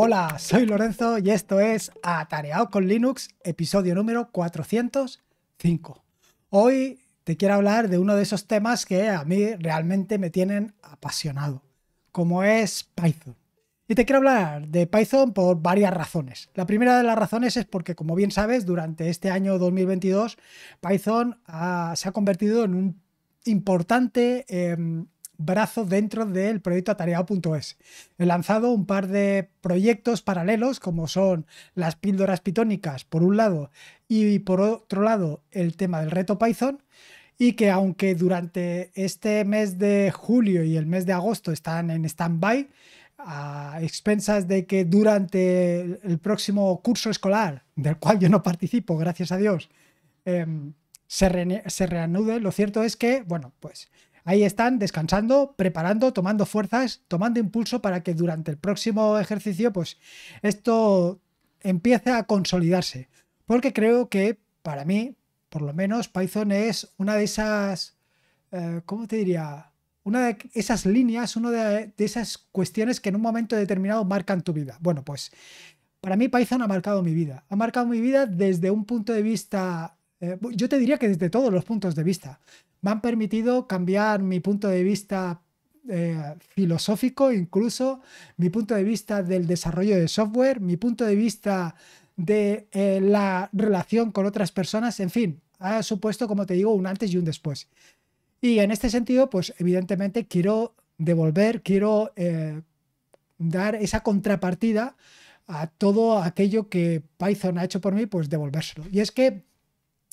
Hola, soy Lorenzo y esto es Atareado con Linux, episodio número 405. Hoy te quiero hablar de uno de esos temas que a mí realmente me tienen apasionado, como es Python. Y te quiero hablar de Python por varias razones. La primera de las razones es porque, como bien sabes, durante este año 2022, Python ah, se ha convertido en un importante em, brazo dentro del proyecto atareado.es. He lanzado un par de proyectos paralelos, como son las píldoras pitónicas, por un lado, y por otro lado, el tema del reto Python. Y que aunque durante este mes de julio y el mes de agosto están en stand-by, a expensas de que durante el próximo curso escolar, del cual yo no participo, gracias a Dios, em, se, se reanude, lo cierto es que, bueno, pues Ahí están descansando, preparando, tomando fuerzas, tomando impulso para que durante el próximo ejercicio, pues esto empiece a consolidarse. Porque creo que para mí, por lo menos, Python es una de esas, eh, ¿cómo te diría? Una de esas líneas, una de, esas cuestiones que en un momento determinado marcan tu vida. Bueno, pues para mí Python ha marcado mi vida. Ha marcado mi vida desde un punto de vista, eh, yo te diría que desde todos los puntos de vista me han permitido cambiar mi punto de vista eh, filosófico, incluso mi punto de vista del desarrollo de software, mi punto de vista de eh, la relación con otras personas, en fin, ha supuesto, como te digo, un antes y un después. Y en este sentido, pues evidentemente quiero devolver, quiero eh, dar esa contrapartida a todo aquello que Python ha hecho por mí, pues devolvérselo. Y es que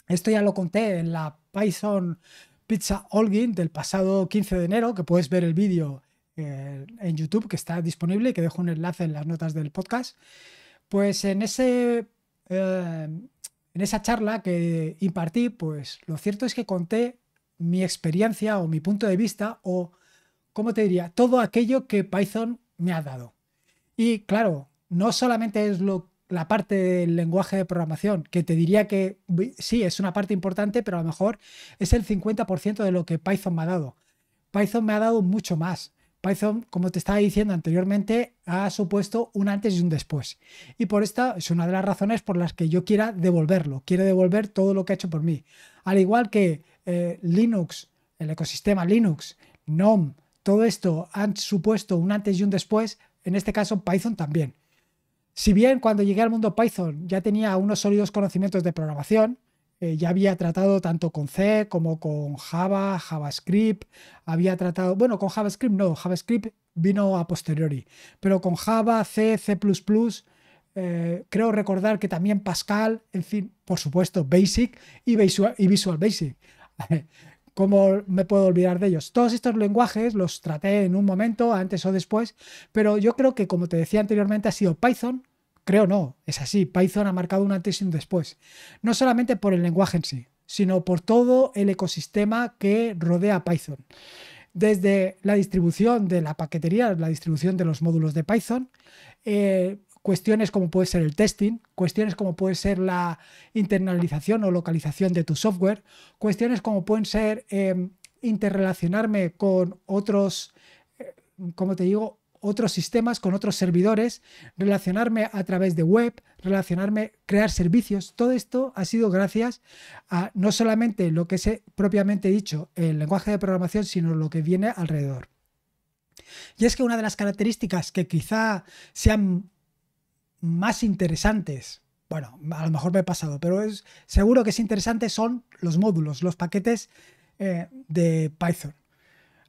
esto ya lo conté en la Python Pizza Olgin del pasado 15 de enero, que puedes ver el vídeo eh, en YouTube que está disponible que dejo un enlace en las notas del podcast. Pues en ese... Eh, en esa charla que impartí, pues lo cierto es que conté mi experiencia o mi punto de vista o, ¿cómo te diría? Todo aquello que Python me ha dado. Y claro, no solamente es lo la parte del lenguaje de programación, que te diría que sí, es una parte importante, pero a lo mejor es el 50% de lo que Python me ha dado. Python me ha dado mucho más. Python, como te estaba diciendo anteriormente, ha supuesto un antes y un después. Y por esta es una de las razones por las que yo quiera devolverlo. Quiero devolver todo lo que ha hecho por mí. Al igual que eh, Linux, el ecosistema Linux, GNOME, todo esto han supuesto un antes y un después, en este caso Python también. Si bien cuando llegué al mundo Python ya tenía unos sólidos conocimientos de programación, eh, ya había tratado tanto con C como con Java, JavaScript, había tratado, bueno, con JavaScript no, JavaScript vino a posteriori, pero con Java, C, C eh, ⁇ creo recordar que también Pascal, en fin, por supuesto, Basic y Visual, y Visual Basic. ¿Cómo me puedo olvidar de ellos? Todos estos lenguajes los traté en un momento, antes o después, pero yo creo que, como te decía anteriormente, ha sido Python. Creo no, es así. Python ha marcado un antes y un después. No solamente por el lenguaje en sí, sino por todo el ecosistema que rodea Python. Desde la distribución de la paquetería, la distribución de los módulos de Python, eh, cuestiones como puede ser el testing, cuestiones como puede ser la internalización o localización de tu software, cuestiones como pueden ser em, interrelacionarme con otros, eh, como te digo, otros sistemas, con otros servidores, relacionarme a través de web, relacionarme, crear servicios. Todo esto ha sido gracias a no solamente lo que es propiamente dicho el lenguaje de programación, sino lo que viene alrededor. Y es que una de las características que quizá sean más interesantes, bueno, a lo mejor me he pasado, pero es, seguro que es interesante, son los módulos, los paquetes eh, de Python.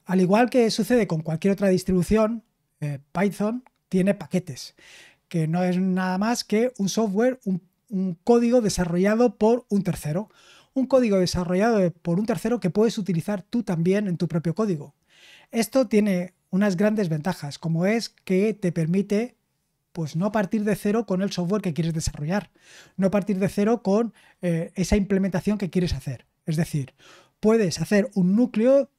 Al igual que sucede con cualquier otra distribución, eh, Python tiene paquetes, que no es nada más que un software, un código desarrollado por un tercero. Un código desarrollado por un tercero que puedes utilizar tú también en tu propio código. Esto tiene unas grandes ventajas, como es que te permite pues no partir de cero con el software que quieres desarrollar, no partir de cero con eh, esa implementación que quieres hacer. Es decir, puedes hacer un núcleo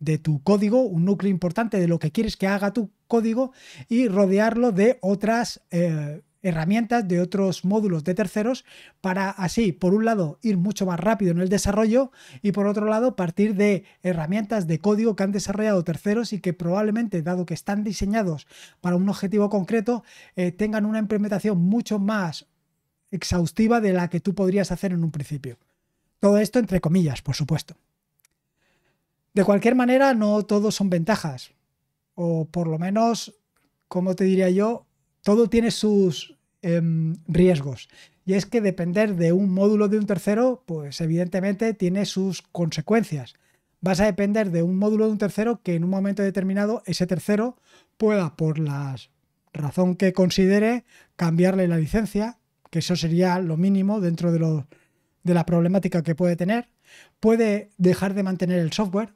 de tu código, un núcleo importante de lo que quieres que haga tu código y rodearlo de otras eh, herramientas de otros módulos de terceros para así, por un lado, ir mucho más rápido en el desarrollo y por otro lado, partir de herramientas de código que han desarrollado terceros y que probablemente, dado que están diseñados para un objetivo concreto, eh, tengan una implementación mucho más exhaustiva de la que tú podrías hacer en un principio. Todo esto entre comillas, por supuesto. De cualquier manera, no todos son ventajas. O por lo menos, como te diría yo, todo tiene sus Em, riesgos. Y es que depender de un módulo de un tercero, pues evidentemente tiene sus consecuencias. Vas a depender de un módulo de un tercero que en un momento determinado ese tercero pueda, por la razón que considere, cambiarle la licencia, que eso sería lo mínimo dentro de, de la problemática que puede tener. Puede dejar de mantener el software.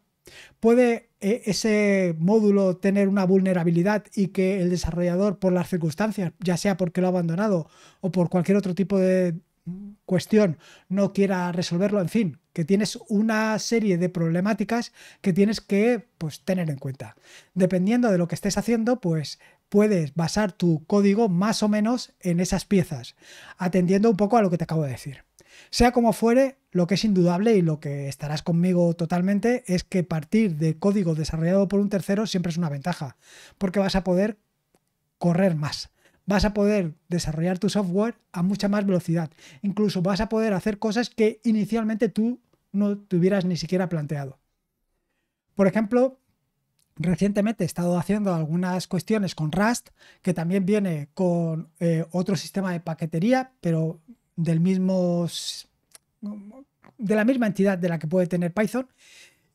Puede e-, ese módulo tener una vulnerabilidad y que el desarrollador por las circunstancias, ya sea porque lo ha abandonado o por cualquier otro tipo de cuestión, no quiera resolverlo, en fin, que tienes una serie de problemáticas que tienes que pues, tener en cuenta. Dependiendo de lo que estés haciendo, pues puedes basar tu código más o menos en esas piezas, atendiendo un poco a lo que te acabo de decir. Sea como fuere, lo que es indudable y lo que estarás conmigo totalmente es que partir de código desarrollado por un tercero siempre es una ventaja, porque vas a poder correr más, vas a poder desarrollar tu software a mucha más velocidad, incluso vas a poder hacer cosas que inicialmente tú no te hubieras ni siquiera planteado. Por ejemplo, recientemente he estado haciendo algunas cuestiones con Rust, que también viene con eh, otro sistema de paquetería, pero del mismo de la misma entidad de la que puede tener Python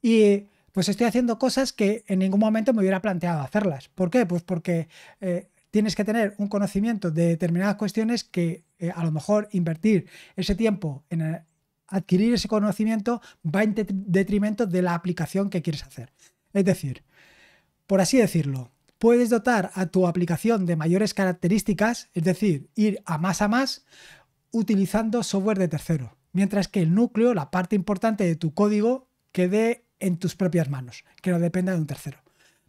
y pues estoy haciendo cosas que en ningún momento me hubiera planteado hacerlas. ¿Por qué? Pues porque eh, tienes que tener un conocimiento de determinadas cuestiones que eh, a lo mejor invertir ese tiempo en eh, adquirir ese conocimiento va en detrimento de la aplicación que quieres hacer. Es decir, por así decirlo, puedes dotar a tu aplicación de mayores características, es decir, ir a más a más, utilizando software de tercero mientras que el núcleo, la parte importante de tu código, quede en tus propias manos, que no dependa de un tercero.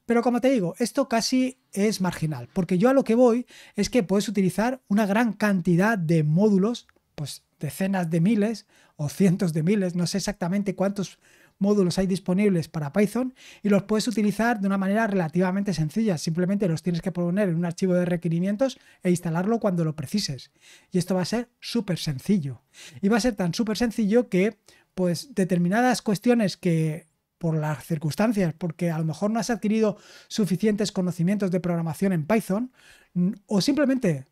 Pero como te digo, esto casi es marginal, porque yo a lo que voy es que puedes utilizar una gran cantidad de módulos, pues decenas de miles o cientos de miles, no sé exactamente cuántos módulos hay disponibles para Python y los puedes utilizar de una manera relativamente sencilla. Simplemente los tienes que poner en un archivo de requerimientos e instalarlo cuando lo precises. Y esto va a ser súper sencillo. Y va a ser tan súper sencillo que pues determinadas cuestiones que por las circunstancias, porque a lo mejor no has adquirido suficientes conocimientos de programación en Python o simplemente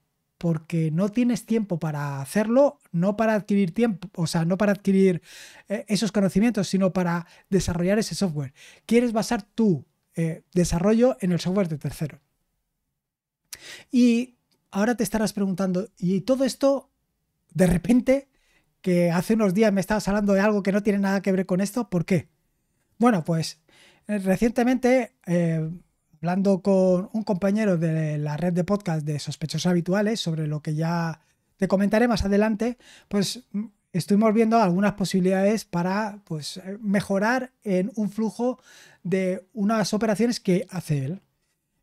porque no tienes tiempo para hacerlo, no para adquirir tiempo, o sea, no para adquirir eh, esos conocimientos, sino para desarrollar ese software. Quieres basar tu eh, desarrollo en el software de tercero. Y ahora te estarás preguntando, ¿y todo esto de repente que hace unos días me estabas hablando de algo que no tiene nada que ver con esto? ¿Por qué? Bueno, pues eh, recientemente hablando con un compañero de la red de podcast de sospechosos habituales sobre lo que ya te comentaré más adelante, pues mm, estuvimos viendo algunas posibilidades para pues, mejorar en un flujo de unas operaciones que hace él.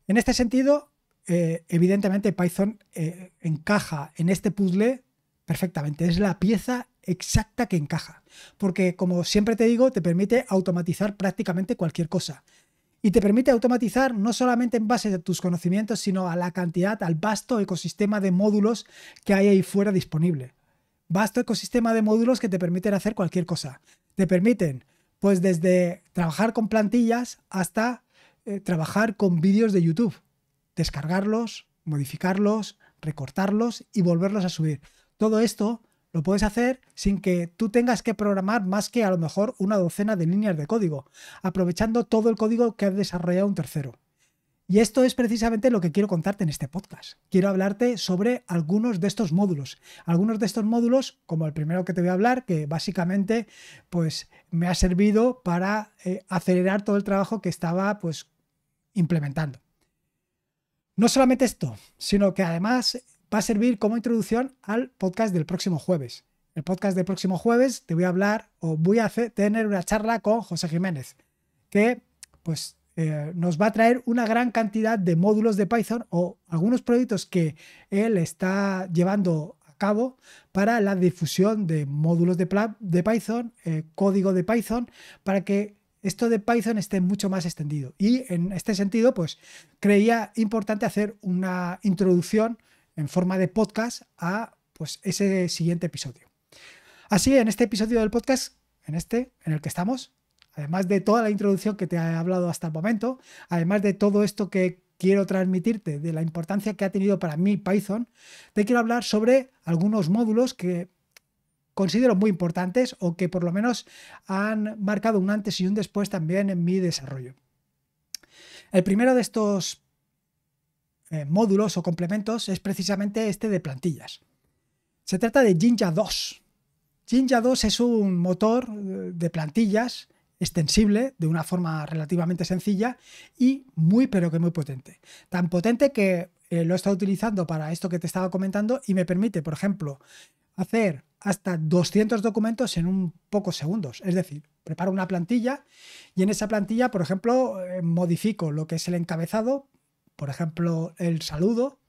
En este sentido, eh, evidentemente Python eh, encaja en este puzzle perfectamente. Es la pieza exacta que encaja. Porque como siempre te digo, te permite automatizar prácticamente cualquier cosa y te permite automatizar no solamente en base a tus conocimientos, sino a la cantidad, al vasto ecosistema de módulos que hay ahí fuera disponible. Vasto ecosistema de módulos que te permiten hacer cualquier cosa. Te permiten, pues desde trabajar con plantillas hasta eh, trabajar con vídeos de YouTube, descargarlos, modificarlos, recortarlos y volverlos a subir. Todo esto lo puedes hacer sin que tú tengas que programar más que a lo mejor una docena de líneas de código, aprovechando todo el código que ha desarrollado un tercero. Y esto es precisamente lo que quiero contarte en este podcast. Quiero hablarte sobre algunos de estos módulos. Algunos de estos módulos, como el primero que te voy a hablar, que básicamente pues, me ha servido para eh, acelerar todo el trabajo que estaba pues, implementando. No solamente esto, sino que además va a servir como introducción al podcast del próximo jueves. El podcast del próximo jueves te voy a hablar o voy a hacer, tener una charla con José Jiménez, que pues eh, nos va a traer una gran cantidad de módulos de Python o algunos proyectos que él está llevando a cabo para la difusión de módulos de, de Python, eh, código de Python, para que esto de Python esté mucho más extendido. Y en este sentido, pues creía importante hacer una introducción en forma de podcast a pues, ese siguiente episodio. Así, en este episodio del podcast, en este, en el que estamos, además de toda la introducción que te he hablado hasta el momento, además de todo esto que quiero transmitirte de la importancia que ha tenido para mí Python, te quiero hablar sobre algunos módulos que considero muy importantes o que por lo menos han marcado un antes y un después también en mi desarrollo. El primero de estos eh, módulos o complementos es precisamente este de plantillas. Se trata de Jinja 2. Jinja 2 es un motor eh, de plantillas extensible de una forma relativamente sencilla y muy pero que muy potente. Tan potente que eh, lo he estado utilizando para esto que te estaba comentando y me permite, por ejemplo, hacer hasta 200 documentos en un pocos segundos. Es decir, preparo una plantilla y en esa plantilla, por ejemplo, modifico lo que es el encabezado por ejemplo, el saludo.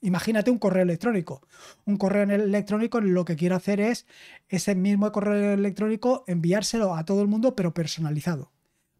Imagínate un correo electrónico. Un correo electrónico lo que quiero hacer es ese mismo correo electrónico enviárselo a todo el mundo pero personalizado.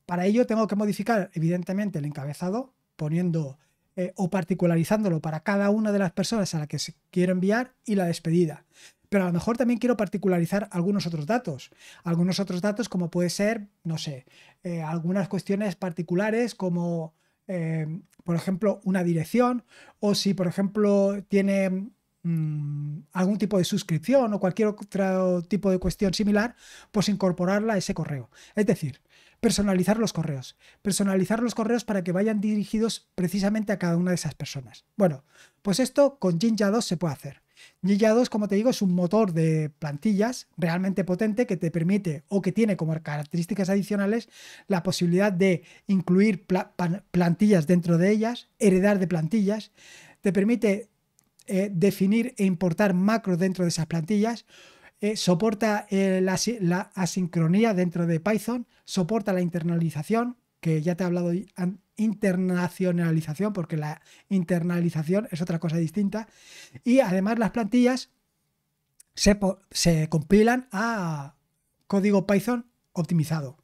Para ello tengo que modificar evidentemente el encabezado poniendo eh, o particularizándolo para cada una de las personas a las que quiero enviar y la despedida. Pero a lo mejor también quiero particularizar algunos otros datos. Algunos otros datos como puede ser, no sé, eh, algunas cuestiones particulares como Em, por ejemplo, una dirección, o si, por ejemplo, tiene mm, algún tipo de suscripción o cualquier otro tipo de cuestión similar, pues incorporarla a ese correo. Es decir, personalizar los correos. Personalizar los correos para que vayan dirigidos precisamente a cada una de esas personas. Bueno, pues esto con Jinja 2 se puede hacer. Ninja 2, como te digo, es un motor de plantillas realmente potente que te permite o que tiene como características adicionales la posibilidad de incluir plantillas dentro de ellas, heredar de plantillas, te permite eh, definir e importar macros dentro de esas plantillas, eh, soporta eh, la asincronía dentro de Python, soporta la internalización, que ya te he hablado de internacionalización, porque la internalización es otra cosa distinta. Y además las plantillas se, se compilan a código Python optimizado.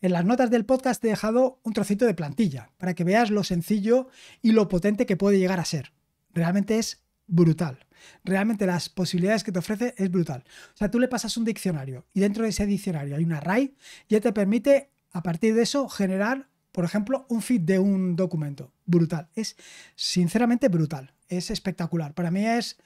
En las notas del podcast te he dejado un trocito de plantilla para que veas lo sencillo y lo potente que puede llegar a ser. Realmente es brutal. Realmente las posibilidades que te ofrece es brutal. O sea, tú le pasas un diccionario y dentro de ese diccionario hay un array y ya te permite a partir de eso generar, por ejemplo, un feed de un documento. Brutal. Es sinceramente brutal. Es espectacular. Para mí es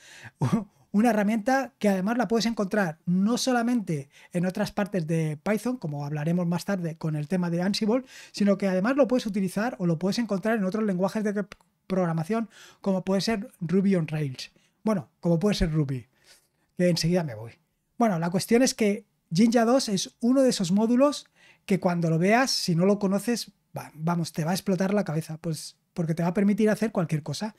una herramienta que además la puedes encontrar no solamente en otras partes de Python, como hablaremos más tarde con el tema de Ansible, sino que además lo puedes utilizar o lo puedes encontrar en otros lenguajes de programación, como puede ser Ruby on Rails. Bueno, como puede ser Ruby, que enseguida me voy. Bueno, la cuestión es que Jinja 2 es uno de esos módulos que cuando lo veas, si no lo conoces, vamos, te va a explotar la cabeza, pues porque te va a permitir hacer cualquier cosa.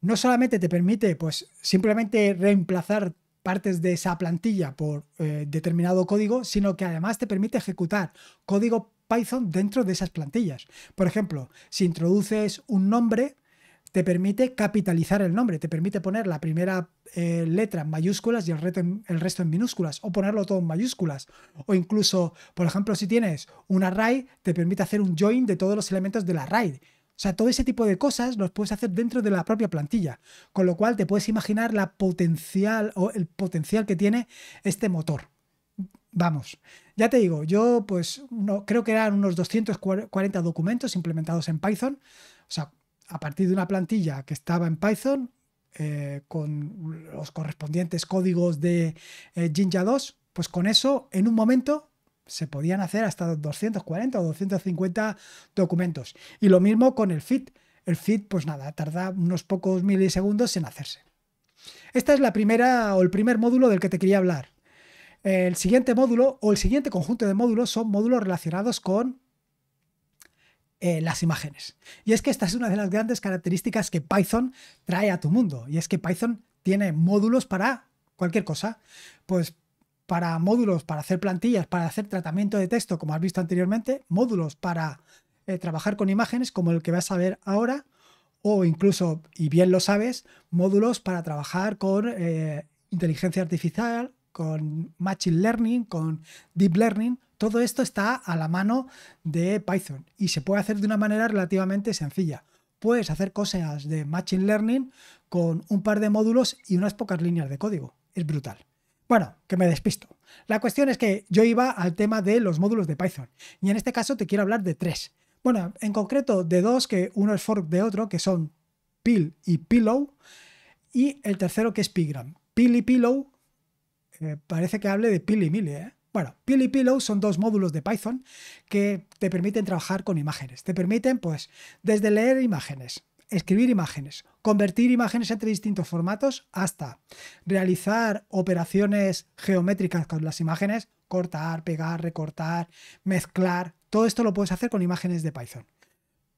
No solamente te permite, pues, simplemente reemplazar partes de esa plantilla por eh, determinado código, sino que además te permite ejecutar código Python dentro de esas plantillas. Por ejemplo, si introduces un nombre, te permite capitalizar el nombre, te permite poner la primera eh, letra en mayúsculas y el, resto en minúsculas, o ponerlo todo en mayúsculas. O incluso, por ejemplo, si tienes un array, te permite hacer un join de todos los elementos de la array. O sea, todo ese tipo de cosas los puedes hacer dentro de la propia plantilla, con lo cual te puedes imaginar la potencial o el potencial que tiene este motor. Vamos, ya te digo, yo pues no, creo que eran unos 240 documentos implementados en Python, o sea, a partir de una plantilla que estaba en Python eh, con los correspondientes códigos de eh, Jinja 2, pues con eso en un momento se podían hacer hasta 240 o 250 documentos. Y lo mismo con el fit El fit pues nada, tarda unos pocos milisegundos en hacerse. Esta es la primera o el primer módulo del que te quería hablar. El siguiente módulo o el siguiente conjunto de módulos son módulos relacionados con eh, las imágenes. Y es que esta es una de las grandes características que Python trae a tu mundo. Y es que Python tiene módulos para cualquier cosa. Pues para módulos, para hacer plantillas, para hacer tratamiento de texto, como has visto anteriormente, módulos para eh, trabajar con imágenes, como el que vas a ver ahora, o incluso, y bien lo sabes, módulos para trabajar con eh, inteligencia artificial, con machine learning, con deep learning todo esto está a la mano de Python y se puede hacer de una manera relativamente sencilla. Puedes hacer cosas de Machine Learning con un par de módulos y unas pocas líneas de código. Es brutal. Bueno, que me despisto. La cuestión es que yo iba al tema de los módulos de Python y en este caso te quiero hablar de tres. Bueno, en concreto de dos, que uno es fork de otro, que son Pil y Pillow, y el tercero que es Pigram. Pil y Pillow, eh, parece que hable de Pil y Mile, ¿eh? Bueno, Pill y Pillow son dos módulos de Python que te permiten trabajar con imágenes. Te permiten, pues, desde leer imágenes, escribir imágenes, convertir imágenes entre distintos formatos, hasta realizar operaciones geométricas con las imágenes, cortar, pegar, recortar, mezclar. Todo esto lo puedes hacer con imágenes de Python.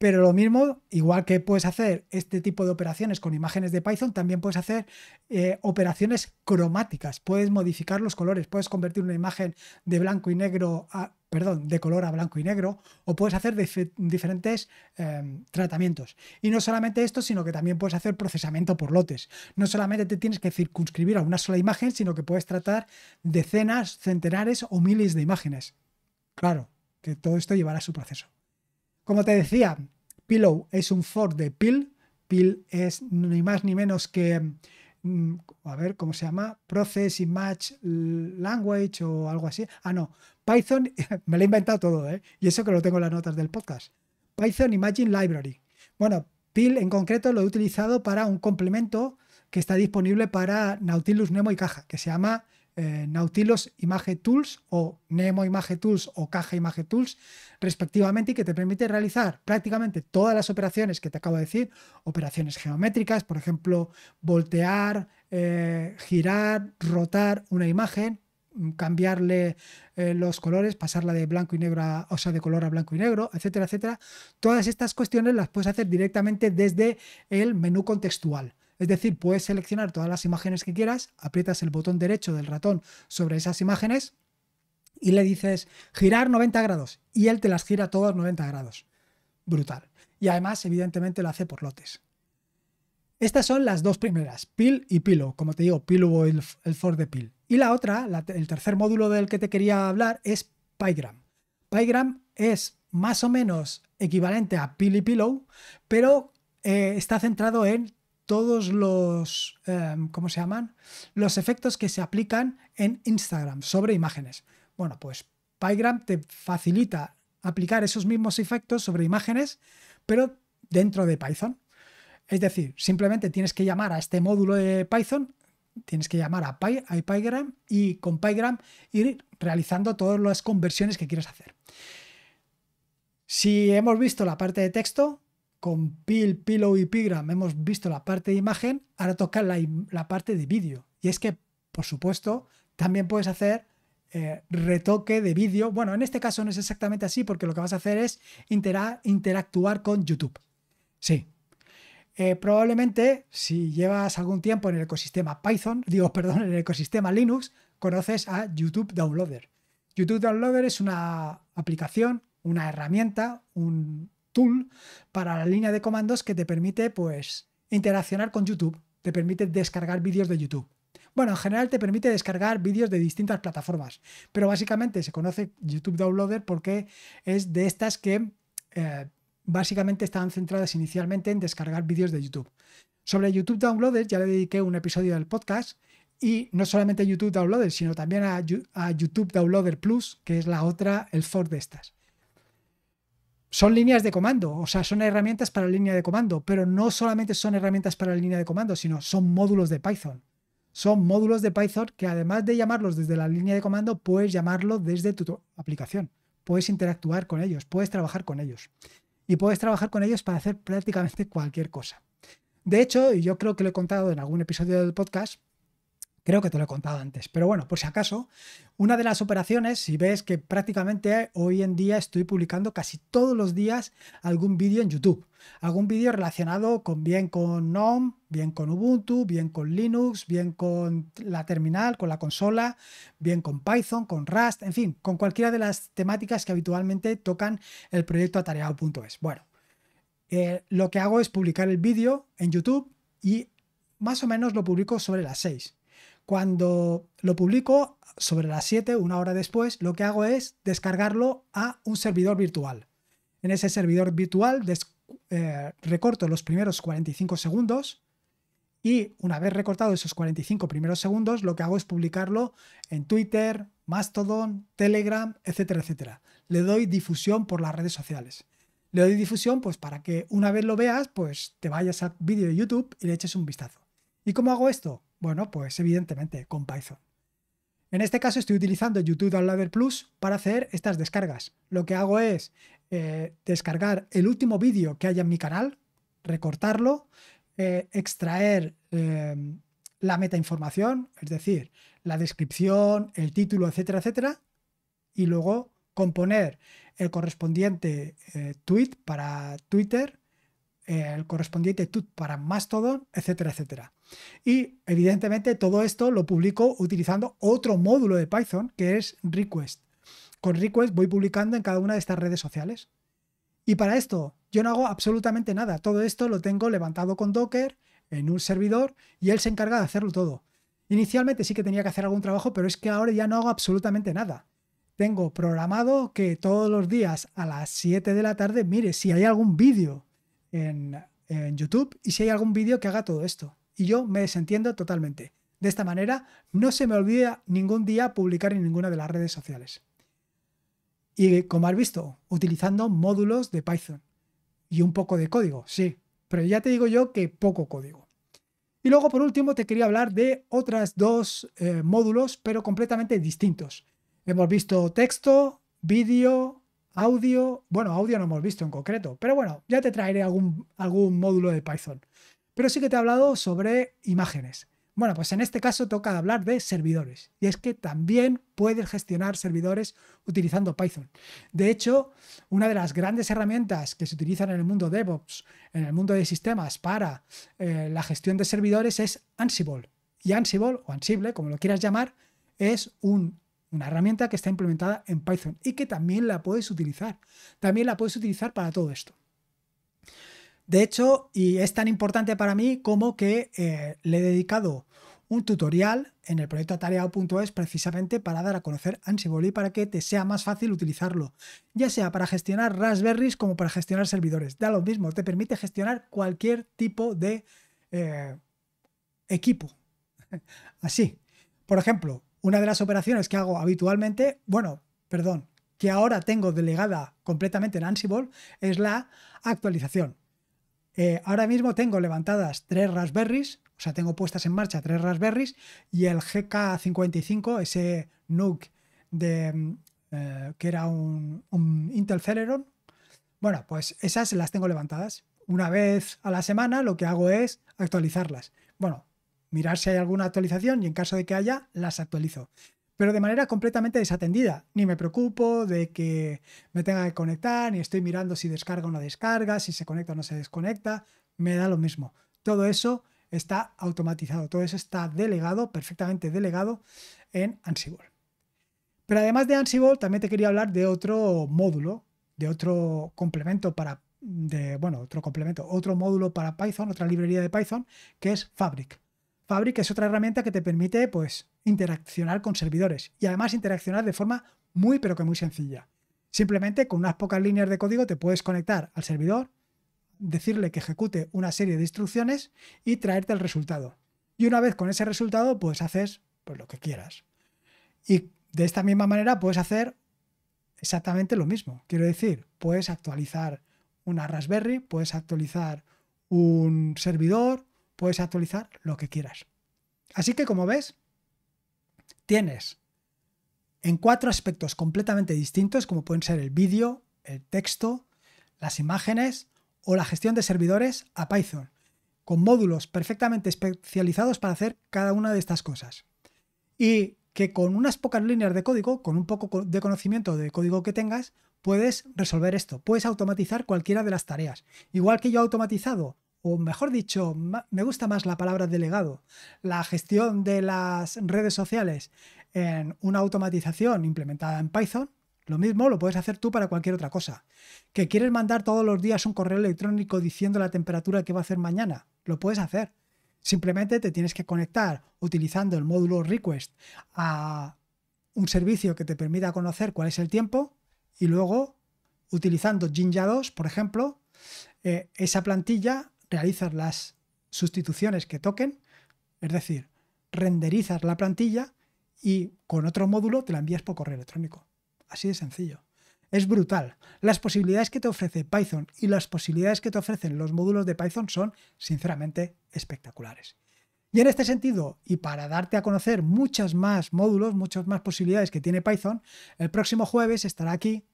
Pero lo mismo, igual que puedes hacer este tipo de operaciones con imágenes de Python, también puedes hacer eh, operaciones cromáticas. Puedes modificar los colores, puedes convertir una imagen de blanco y negro a, perdón, de color a blanco y negro, o puedes hacer diferentes em, tratamientos. Y no solamente esto, sino que también puedes hacer procesamiento por lotes. No solamente te tienes que circunscribir a una sola imagen, sino que puedes tratar decenas, centenares o miles de imágenes. Claro, que todo esto llevará a su proceso. Como te decía, Pillow es un fork de Pill. Pill es ni más ni menos que, mm, a ver, ¿cómo se llama? Process Image Language o algo así. Ah, no, Python, me lo he inventado todo, ¿eh? Y eso que lo tengo en las notas del podcast. Python Imaging Library. Bueno, Pill en concreto lo he utilizado para un complemento que está disponible para Nautilus Nemo y Caja, que se llama eh, Nautilus Image Tools o Nemo Image Tools o Caja Image Tools respectivamente y que te permite realizar prácticamente todas las operaciones que te acabo de decir, operaciones geométricas, por ejemplo, voltear, eh, girar, rotar una imagen, cambiarle eh, los colores, pasarla de blanco y negro, a, o sea, de color a blanco y negro, etcétera, etcétera. Todas estas cuestiones las puedes hacer directamente desde el menú contextual. Es decir, puedes seleccionar todas las imágenes que quieras, aprietas el botón derecho del ratón sobre esas imágenes y le dices girar 90 grados y él te las gira todas 90 grados. Brutal. Y además, evidentemente, lo hace por lotes. Estas son las dos primeras, PIL y Pilo, como te digo, Pillow o el, for de PIL. Y la otra, el tercer módulo del que te quería hablar es PyGram. PyGram es más o menos equivalente a PIL y Pillow, pero eh, está centrado en todos los, eh, ¿cómo se llaman? Los efectos que se aplican en Instagram sobre imágenes. Bueno, pues PyGram te facilita aplicar esos mismos efectos sobre imágenes, pero dentro de Python. Es decir, simplemente tienes que llamar a este módulo de Python, tienes que llamar a, Py, a PyGram y con PyGram ir realizando todas las conversiones que quieres hacer. Si hemos visto la parte de texto, con pilo Pillow y Pigram hemos visto la parte de imagen, ahora toca la, parte de vídeo. Y es que, por supuesto, también puedes hacer eh, retoque de vídeo. Bueno, en este caso no es exactamente así porque lo que vas a hacer es interactuar con YouTube. Sí. Eh, probablemente si llevas algún tiempo en el ecosistema Python, digo, perdón, en el ecosistema Linux, conoces a YouTube Downloader. YouTube Downloader es una aplicación, una herramienta, un, tool para la línea de comandos que te permite pues interaccionar con YouTube, te permite descargar vídeos de YouTube. Bueno, en general te permite descargar vídeos de distintas plataformas, pero básicamente se conoce YouTube Downloader porque es de estas que eh, básicamente estaban centradas inicialmente en descargar vídeos de YouTube. Sobre YouTube Downloader ya le dediqué un episodio del podcast y no solamente a YouTube Downloader, sino también a, YouTube Downloader Plus, que es la otra, el Ford de estas son líneas de comando, o sea, son herramientas para línea de comando, pero no solamente son herramientas para línea de comando, sino son módulos de Python. Son módulos de Python que además de llamarlos desde la línea de comando, puedes llamarlo desde tu aplicación. Puedes interactuar con ellos, puedes trabajar con ellos. Y puedes trabajar con ellos para hacer prácticamente cualquier cosa. De hecho, y yo creo que lo he contado en algún episodio del podcast, Creo que te lo he contado antes, pero bueno, por si acaso, una de las operaciones, si ves que prácticamente hoy en día estoy publicando casi todos los días algún vídeo en YouTube, algún vídeo relacionado con bien con NOM, bien con Ubuntu, bien con Linux, bien con la terminal, con la consola, bien con Python, con Rust, en fin, con cualquiera de las temáticas que habitualmente tocan el proyecto atareado.es. Bueno, eh, lo que hago es publicar el vídeo en YouTube y más o menos lo publico sobre las seis. Cuando lo publico sobre las 7, una hora después, lo que hago es descargarlo a un servidor virtual. En ese servidor virtual eh, recorto los primeros 45 segundos y una vez recortado esos 45 primeros segundos, lo que hago es publicarlo en Twitter, Mastodon, Telegram, etcétera, etcétera. Le doy difusión por las redes sociales. Le doy difusión pues para que una vez lo veas, pues te vayas al vídeo de YouTube y le eches un vistazo. ¿Y cómo hago esto? Bueno, pues evidentemente con Python. En este caso estoy utilizando YouTube Downloader Plus para hacer estas descargas. Lo que hago es eh, descargar el último vídeo que haya en mi canal, recortarlo, eh, extraer em, la meta información es decir, la descripción, el título, etcétera, etcétera, y luego componer el correspondiente eh, tweet para Twitter el correspondiente tut para más todo, etcétera, etcétera. Y evidentemente todo esto lo publico utilizando otro módulo de Python que es request. Con request voy publicando en cada una de estas redes sociales. Y para esto yo no hago absolutamente nada. Todo esto lo tengo levantado con Docker en un servidor y él se encarga de hacerlo todo. Inicialmente sí que tenía que hacer algún trabajo, pero es que ahora ya no hago absolutamente nada. Tengo programado que todos los días a las 7 de la tarde mire si hay algún vídeo en, YouTube y si hay algún vídeo que haga todo esto. Y yo me desentiendo totalmente. De esta manera, no se me olvida ningún día publicar en ninguna de las redes sociales. Y como has visto, utilizando módulos de Python y un poco de código, sí, pero ya te digo yo que poco código. Y luego, por último, te quería hablar de otras dos eh, módulos, pero completamente distintos. Hemos visto texto, vídeo, audio, bueno, audio no hemos visto en concreto, pero bueno, ya te traeré algún, algún módulo de Python. Pero sí que te he hablado sobre imágenes. Bueno, pues en este caso toca hablar de servidores. Y es que también puedes gestionar servidores utilizando Python. De hecho, una de las grandes herramientas que se utilizan en el mundo DevOps, en el mundo de sistemas para eh, la gestión de servidores es Ansible. Y Ansible, o Ansible, como lo quieras llamar, es un una herramienta que está implementada en Python y que también la puedes utilizar. También la puedes utilizar para todo esto. De hecho, y es tan importante para mí como que eh, le he dedicado un tutorial en el proyecto atareado.es precisamente para dar a conocer Ansible y para que te sea más fácil utilizarlo, ya sea para gestionar Raspberries como para gestionar servidores. Da lo mismo, te permite gestionar cualquier tipo de eh, equipo. Así, por ejemplo, una de las operaciones que hago habitualmente, bueno, perdón, que ahora tengo delegada completamente en Ansible, es la actualización. Eh, ahora mismo tengo levantadas tres Raspberries, o sea, tengo puestas en marcha tres Raspberries y el GK55, ese NUC de, mm, eh, que era un, un Intel Celeron. Bueno, pues esas las tengo levantadas. Una vez a la semana lo que hago es actualizarlas. Bueno, mirar si hay alguna actualización y en caso de que haya, las actualizo. Pero de manera completamente desatendida. Ni me preocupo de que me tenga que conectar, ni estoy mirando si descarga o no descarga, si se conecta o no se desconecta. Me da lo mismo. Todo eso está automatizado, todo eso está delegado, perfectamente delegado en Ansible. Pero además de Ansible, también te quería hablar de otro módulo, de otro complemento para de, bueno, otro complemento, otro módulo para Python, otra librería de Python, que es Fabric. Fabric es otra herramienta que te permite pues, interaccionar con servidores y además interaccionar de forma muy pero que muy sencilla. Simplemente con unas pocas líneas de código te puedes conectar al servidor, decirle que ejecute una serie de instrucciones y traerte el resultado. Y una vez con ese resultado, pues haces pues, lo que quieras. Y de esta misma manera puedes hacer exactamente lo mismo. Quiero decir, puedes actualizar una Raspberry, puedes actualizar un servidor, puedes actualizar lo que quieras. Así que como ves, tienes en cuatro aspectos completamente distintos, como pueden ser el vídeo, el texto, las imágenes o la gestión de servidores a Python, con módulos perfectamente especializados para hacer cada una de estas cosas. Y que con unas pocas líneas de código, con un poco de conocimiento de código que tengas, puedes resolver esto, puedes automatizar cualquiera de las tareas. Igual que yo he automatizado o mejor dicho, me gusta más la palabra delegado, la gestión de las redes sociales en una automatización implementada en Python, lo mismo lo puedes hacer tú para cualquier otra cosa. ¿Que quieres mandar todos los días un correo electrónico diciendo la temperatura que va a hacer mañana? Lo puedes hacer. Simplemente te tienes que conectar utilizando el módulo request a un servicio que te permita conocer cuál es el tiempo y luego utilizando Jinja 2, por ejemplo, eh, esa plantilla realizas las sustituciones que toquen, es decir, renderizas la plantilla y con otro módulo te la envías por correo electrónico. Así de sencillo. Es brutal. Las posibilidades que te ofrece Python y las posibilidades que te ofrecen los módulos de Python son, sinceramente, espectaculares. Y en este sentido, y para darte a conocer muchas más módulos, muchas más posibilidades que tiene Python, el próximo jueves estará aquí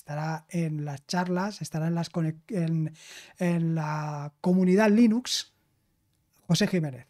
estará en las charlas, estará en, las en, en la comunidad Linux, José Jiménez.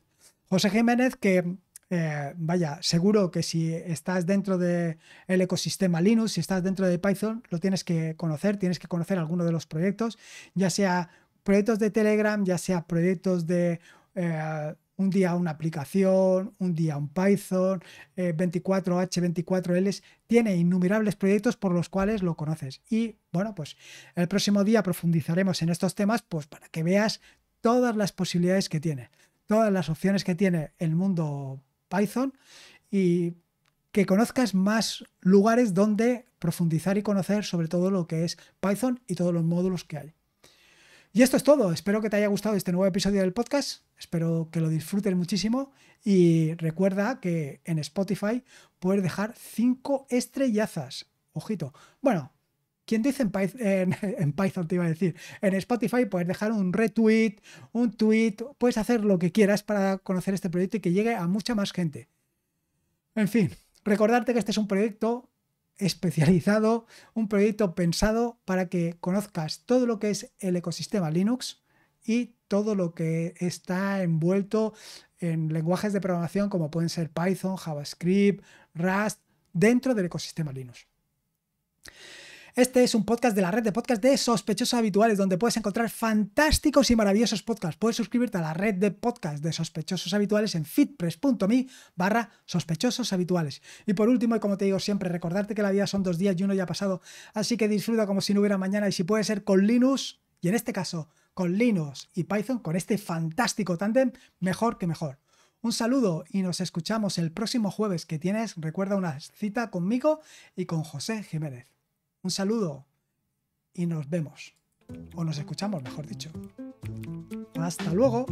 José Jiménez que eh, vaya, seguro que si estás dentro del el ecosistema Linux, si estás dentro de Python, lo tienes que conocer, tienes que conocer alguno de los proyectos, ya sea proyectos de Telegram, ya sea proyectos de eh, un día una aplicación, un día un Python, 24H, 24 l tiene innumerables proyectos por los cuales lo conoces. Y bueno, pues el próximo día profundizaremos en estos temas, pues para que veas todas las posibilidades que tiene, todas las opciones que tiene el mundo Python y que conozcas más lugares donde profundizar y conocer sobre todo lo que es Python y todos los módulos que hay. Y esto es todo. Espero que te haya gustado este nuevo episodio del podcast. Espero que lo disfrutes muchísimo. Y recuerda que en Spotify puedes dejar cinco estrellazas. Ojito. Bueno, quien dice en Python, en Python, te iba a decir, en Spotify puedes dejar un retweet, un tweet, puedes hacer lo que quieras para conocer este proyecto y que llegue a mucha más gente. En fin, recordarte que este es un proyecto especializado, un proyecto pensado para que conozcas todo lo que es el ecosistema Linux y todo lo que está envuelto en lenguajes de programación como pueden ser Python, JavaScript, Rust, dentro del ecosistema Linux. Este es un podcast de la red de podcast de sospechosos habituales, donde puedes encontrar fantásticos y maravillosos podcasts. Puedes suscribirte a la red de podcast de sospechosos habituales en fitpress.me barra sospechosos habituales. Y por último, y como te digo siempre, recordarte que la vida son dos días y uno ya ha pasado, así que disfruta como si no hubiera mañana y si puede ser con Linux, y en este caso con Linux y Python, con este fantástico tándem, mejor que mejor. Un saludo y nos escuchamos el próximo jueves que tienes, recuerda una cita conmigo y con José Jiménez. Un saludo y nos vemos. O nos escuchamos, mejor dicho. Hasta luego.